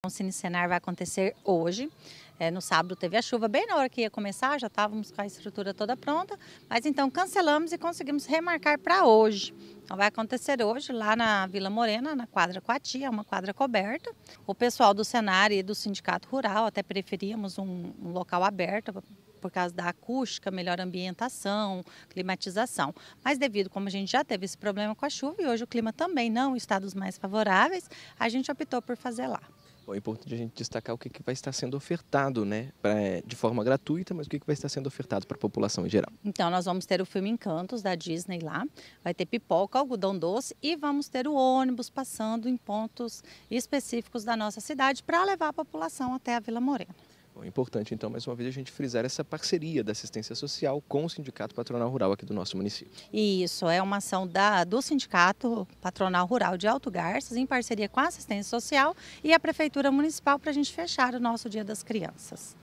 Então, o Cine Senar vai acontecer hoje. É, no sábado teve a chuva, bem na hora que ia começar, já estávamos com a estrutura toda pronta, mas então cancelamos e conseguimos remarcar para hoje. Então vai acontecer hoje lá na Vila Morena, na quadra Coati, é uma quadra coberta. O pessoal do Senar e do Sindicato Rural até preferíamos um, um local aberto por causa da acústica, melhor ambientação, climatização. Mas devido como a gente já teve esse problema com a chuva e hoje o clima também não está dos mais favoráveis, a gente optou por fazer lá. Bom, é importante a gente destacar o que, que vai estar sendo ofertado, né? Pra, eh, de forma gratuita, mas o que, que vai estar sendo ofertado para a população em geral? Então, nós vamos ter o filme Encantos da Disney lá, vai ter pipoca, algodão doce e vamos ter o ônibus passando em pontos específicos da nossa cidade para levar a população até a Vila Morena. É importante, então, mais uma vez, a gente frisar essa parceria da assistência social com o Sindicato Patronal Rural aqui do nosso município. Isso, é uma ação da, do Sindicato Patronal Rural de Alto Garças, em parceria com a assistência social e a Prefeitura Municipal, para a gente fechar o nosso Dia das Crianças.